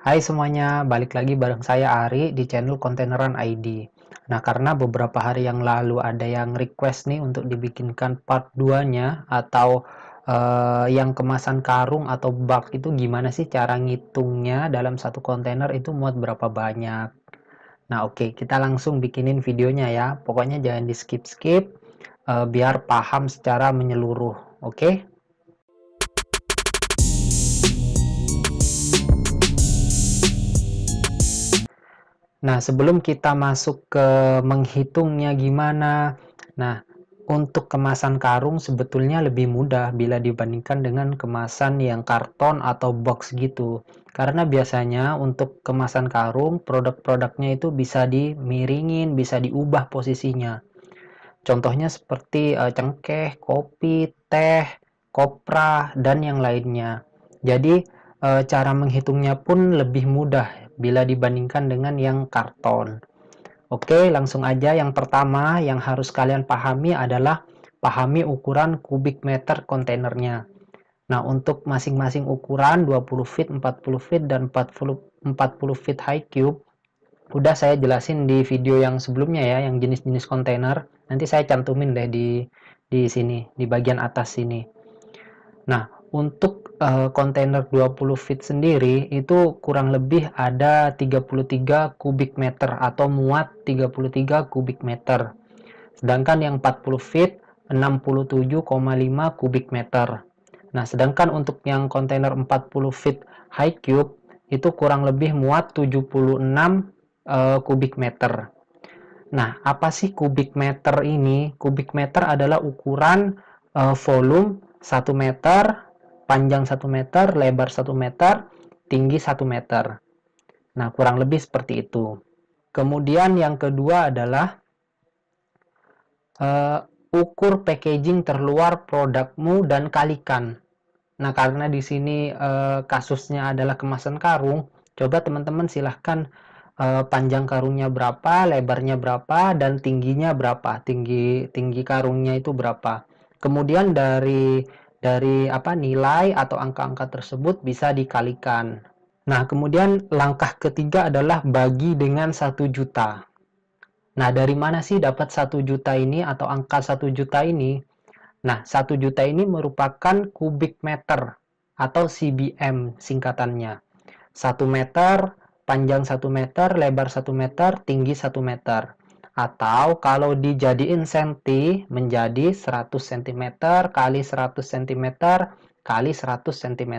Hai semuanya, balik lagi bareng saya Ari di channel Kontaineran ID. Nah, karena beberapa hari yang lalu ada yang request nih untuk dibikinkan part 2-nya atau uh, yang kemasan karung atau bak itu gimana sih cara ngitungnya dalam satu kontainer itu muat berapa banyak. Nah, oke, okay, kita langsung bikinin videonya ya. Pokoknya jangan di skip-skip uh, biar paham secara menyeluruh. Oke? Okay? Nah, sebelum kita masuk ke menghitungnya gimana, nah untuk kemasan karung sebetulnya lebih mudah bila dibandingkan dengan kemasan yang karton atau box gitu. Karena biasanya untuk kemasan karung, produk-produknya itu bisa dimiringin, bisa diubah posisinya. Contohnya seperti uh, cengkeh, kopi, teh, kopra, dan yang lainnya. Jadi, e, cara menghitungnya pun lebih mudah bila dibandingkan dengan yang karton. Oke, langsung aja yang pertama yang harus kalian pahami adalah pahami ukuran kubik meter kontainernya. Nah, untuk masing-masing ukuran 20 feet, 40 feet, dan 40, 40 feet high cube, udah saya jelasin di video yang sebelumnya ya, yang jenis-jenis kontainer. Nanti saya cantumin deh di di sini, di bagian atas sini. Nah, untuk eh, kontainer uh, 20 feet sendiri itu kurang lebih ada 33 kubik meter atau muat 33 kubik meter. Sedangkan yang 40 feet 67,5 kubik meter. Nah, sedangkan untuk yang kontainer 40 feet high cube itu kurang lebih muat 76 uh, eh, kubik meter. Nah, apa sih kubik meter ini? Kubik meter adalah ukuran uh, volume 1 meter panjang 1 meter, lebar 1 meter, tinggi 1 meter. Nah, kurang lebih seperti itu. Kemudian yang kedua adalah uh, ukur packaging terluar produkmu dan kalikan. Nah, karena di sini uh, kasusnya adalah kemasan karung, coba teman-teman silahkan uh, panjang karungnya berapa, lebarnya berapa, dan tingginya berapa, tinggi tinggi karungnya itu berapa. Kemudian dari dari apa nilai atau angka-angka tersebut bisa dikalikan. Nah, kemudian langkah ketiga adalah bagi dengan satu juta. Nah, dari mana sih dapat satu juta ini atau angka satu juta ini? Nah, satu juta ini merupakan kubik meter atau CBM singkatannya. Satu meter, panjang satu meter, lebar satu meter, tinggi satu meter atau kalau dijadiin senti menjadi 100 cm kali 100 cm kali 100 cm.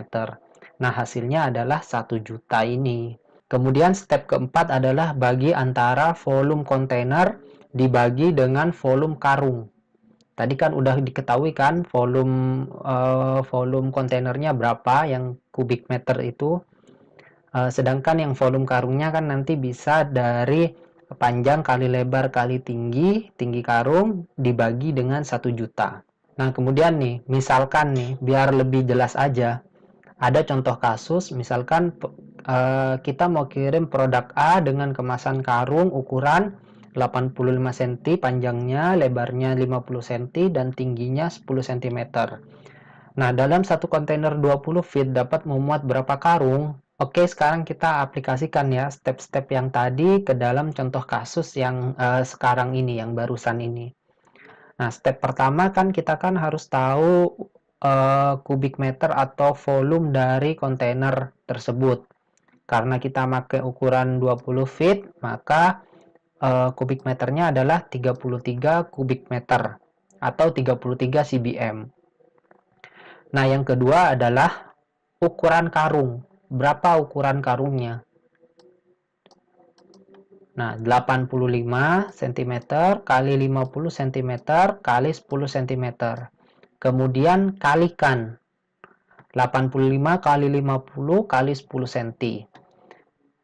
Nah, hasilnya adalah 1 juta ini. Kemudian step keempat adalah bagi antara volume kontainer dibagi dengan volume karung. Tadi kan udah diketahui kan volume uh, volume kontainernya berapa yang kubik meter itu. Uh, sedangkan yang volume karungnya kan nanti bisa dari panjang kali lebar kali tinggi, tinggi karung dibagi dengan satu juta. Nah, kemudian nih, misalkan nih, biar lebih jelas aja, ada contoh kasus, misalkan eh, kita mau kirim produk A dengan kemasan karung ukuran 85 cm panjangnya, lebarnya 50 cm, dan tingginya 10 cm. Nah, dalam satu kontainer 20 feet dapat memuat berapa karung? Oke, sekarang kita aplikasikan ya step-step yang tadi ke dalam contoh kasus yang uh, sekarang ini, yang barusan ini. Nah, step pertama kan kita kan harus tahu uh, eh, kubik meter atau volume dari kontainer tersebut. Karena kita pakai ukuran 20 feet, maka uh, eh, kubik meternya adalah 33 kubik meter atau 33 cbm. Nah, yang kedua adalah ukuran karung berapa ukuran karungnya. Nah, 85 cm kali 50 cm kali 10 cm. Kemudian kalikan 85 kali 50 kali 10 cm.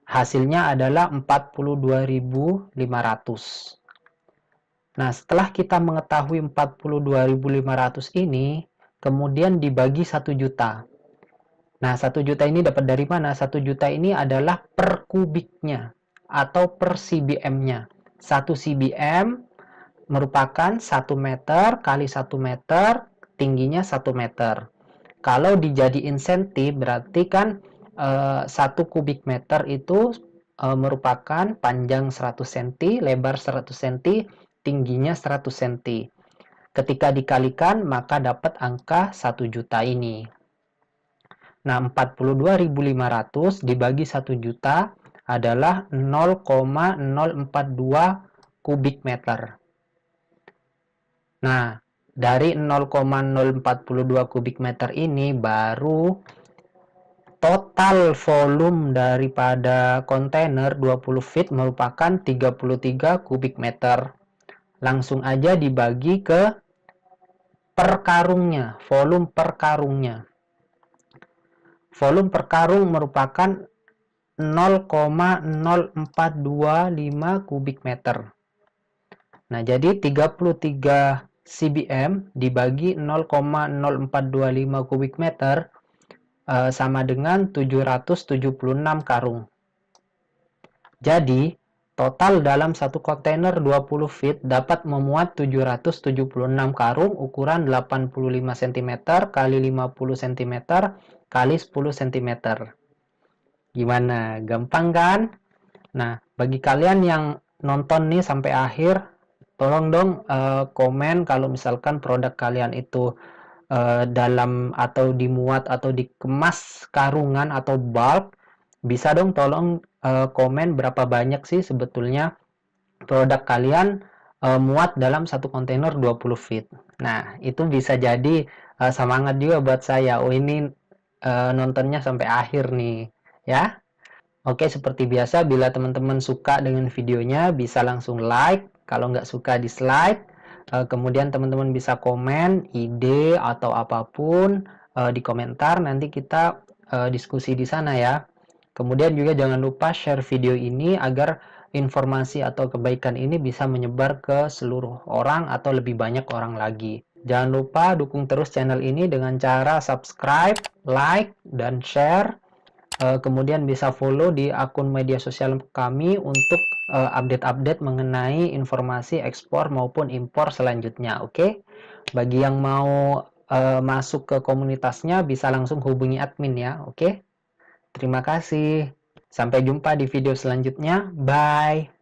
Hasilnya adalah 42.500. Nah, setelah kita mengetahui 42.500 ini, kemudian dibagi 1 juta. Nah, satu juta ini dapat dari mana? Satu juta ini adalah per kubiknya atau per CBM-nya. Satu CBM merupakan satu meter kali satu meter, tingginya satu meter. Kalau dijadiin senti, berarti kan eh, satu e, kubik meter itu e, merupakan panjang 100 cm, lebar 100 cm, tingginya 100 cm. Ketika dikalikan, maka dapat angka satu juta ini Nah, 42.500 dibagi 1 juta adalah 0,042 kubik meter. Nah, dari 0,042 kubik meter ini baru total volume daripada kontainer 20 feet merupakan 33 kubik meter. Langsung aja dibagi ke per karungnya, volume per karungnya volume per karung merupakan 0,0425 kubik meter. Nah, jadi 33 CBM dibagi 0,0425 kubik meter eh, sama dengan 776 karung. Jadi, Total dalam satu kontainer 20 feet dapat memuat 776 karung ukuran 85 cm x 50 cm x 10 cm. Gimana? Gampang kan? Nah, bagi kalian yang nonton nih sampai akhir, tolong dong uh, komen kalau misalkan produk kalian itu uh, dalam atau dimuat atau dikemas karungan atau bulk, bisa dong tolong Eh, komen berapa banyak sih sebetulnya produk kalian uh, muat dalam satu kontainer 20 feet. Nah, itu bisa jadi uh, semangat juga buat saya. Oh, ini uh, nontonnya sampai akhir nih, ya. Oke, seperti biasa bila teman-teman suka dengan videonya bisa langsung like, kalau nggak suka dislike. kemudian teman-teman bisa komen ide atau apapun di komentar nanti kita diskusi di sana ya. Kemudian juga jangan lupa share video ini agar informasi atau kebaikan ini bisa menyebar ke seluruh orang atau lebih banyak orang lagi. Jangan lupa dukung terus channel ini dengan cara subscribe, like, dan share. Eh, kemudian bisa follow di akun media sosial kami untuk eh, update-update mengenai informasi ekspor maupun impor selanjutnya. Oke, bagi yang mau eh, masuk ke komunitasnya bisa langsung hubungi admin ya. Oke. Terima kasih. Sampai jumpa di video selanjutnya. Bye.